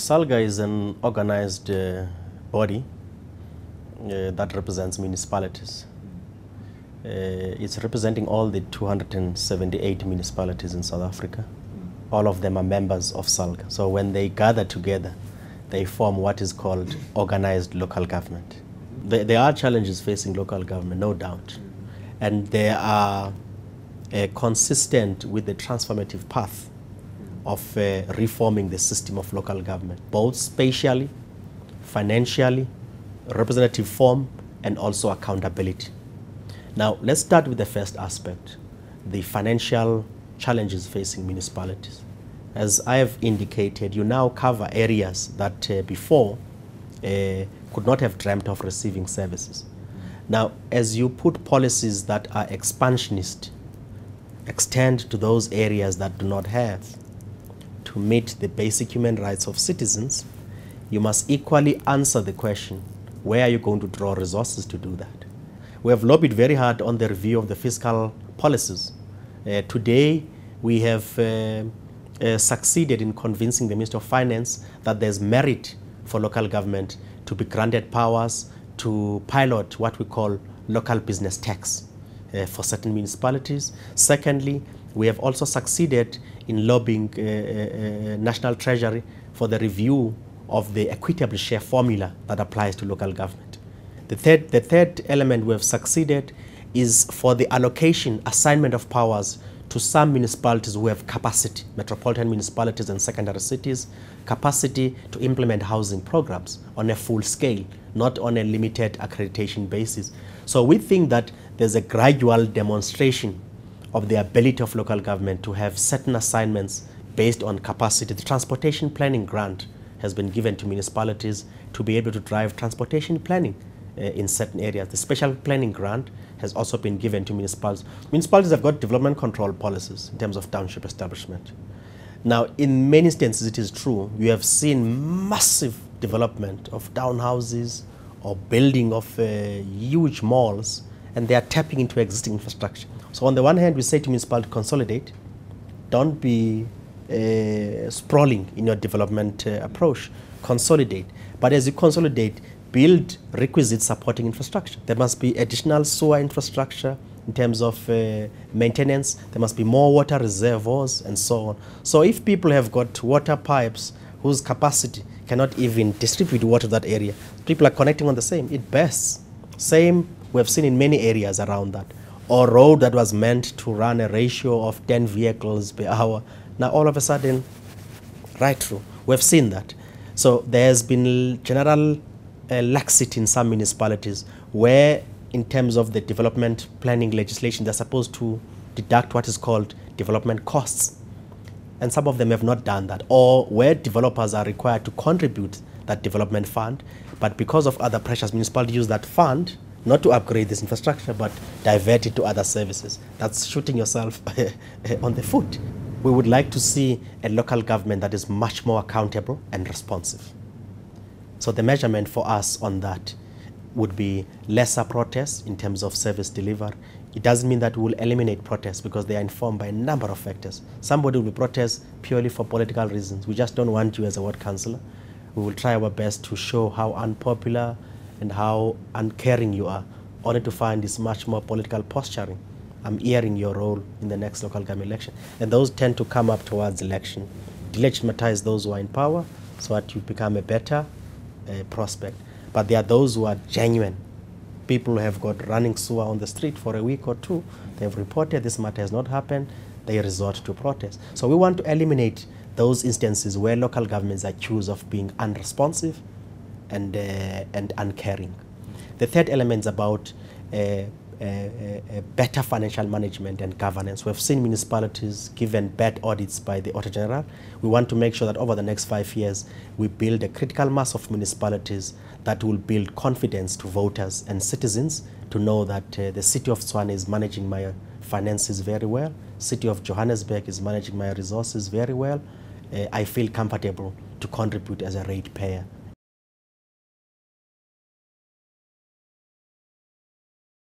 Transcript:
SALGA is an organized uh, body uh, that represents municipalities. Uh, it's representing all the 278 municipalities in South Africa. All of them are members of SALGA. So when they gather together, they form what is called organized local government. There, there are challenges facing local government, no doubt. And they are uh, consistent with the transformative path of uh, reforming the system of local government, both spatially, financially, representative form, and also accountability. Now, let's start with the first aspect, the financial challenges facing municipalities. As I have indicated, you now cover areas that uh, before uh, could not have dreamt of receiving services. Now, as you put policies that are expansionist, extend to those areas that do not have, to meet the basic human rights of citizens, you must equally answer the question, where are you going to draw resources to do that? We have lobbied very hard on the review of the fiscal policies. Uh, today, we have uh, uh, succeeded in convincing the Minister of Finance that there's merit for local government to be granted powers to pilot what we call local business tax uh, for certain municipalities. Secondly, we have also succeeded in lobbying uh, uh, uh, National Treasury for the review of the equitable share formula that applies to local government. The third, the third element we have succeeded is for the allocation, assignment of powers to some municipalities who have capacity, metropolitan municipalities and secondary cities, capacity to implement housing programs on a full scale, not on a limited accreditation basis. So we think that there's a gradual demonstration of the ability of local government to have certain assignments based on capacity. The transportation planning grant has been given to municipalities to be able to drive transportation planning uh, in certain areas. The special planning grant has also been given to municipalities. Municipalities have got development control policies in terms of township establishment. Now, in many instances, it is true, we have seen massive development of townhouses or building of uh, huge malls and they are tapping into existing infrastructure. So on the one hand, we say to municipality, consolidate, don't be uh, sprawling in your development uh, approach, consolidate. But as you consolidate, build requisite supporting infrastructure. There must be additional sewer infrastructure in terms of uh, maintenance. There must be more water reservoirs and so on. So if people have got water pipes whose capacity cannot even distribute water to that area, people are connecting on the same. It bursts. Same we have seen in many areas around that. Or road that was meant to run a ratio of 10 vehicles per hour. Now all of a sudden, right through. We have seen that. So there has been general uh, laxity in some municipalities where in terms of the development planning legislation, they're supposed to deduct what is called development costs. And some of them have not done that, or where developers are required to contribute that development fund, but because of other pressures, municipalities use that fund not to upgrade this infrastructure, but divert it to other services. That's shooting yourself on the foot. We would like to see a local government that is much more accountable and responsive. So the measurement for us on that would be lesser protests in terms of service delivered. It doesn't mean that we will eliminate protests because they are informed by a number of factors. Somebody will protest purely for political reasons. We just don't want you as a ward councillor. We will try our best to show how unpopular and how uncaring you are, only to find this much more political posturing. I'm hearing your role in the next local government election. And those tend to come up towards election, delegitimize those who are in power so that you become a better uh, prospect. But there are those who are genuine. People who have got running sewer on the street for a week or two, they've reported this matter has not happened, they resort to protest. So we want to eliminate those instances where local governments accused of being unresponsive, and, uh, and uncaring. The third element is about uh, uh, uh, uh, better financial management and governance. We've seen municipalities given bad audits by the Auditor General. We want to make sure that over the next five years, we build a critical mass of municipalities that will build confidence to voters and citizens to know that the city of Swan is managing my finances very well. City of Johannesburg is managing my resources very well. Uh, I feel comfortable to contribute as a ratepayer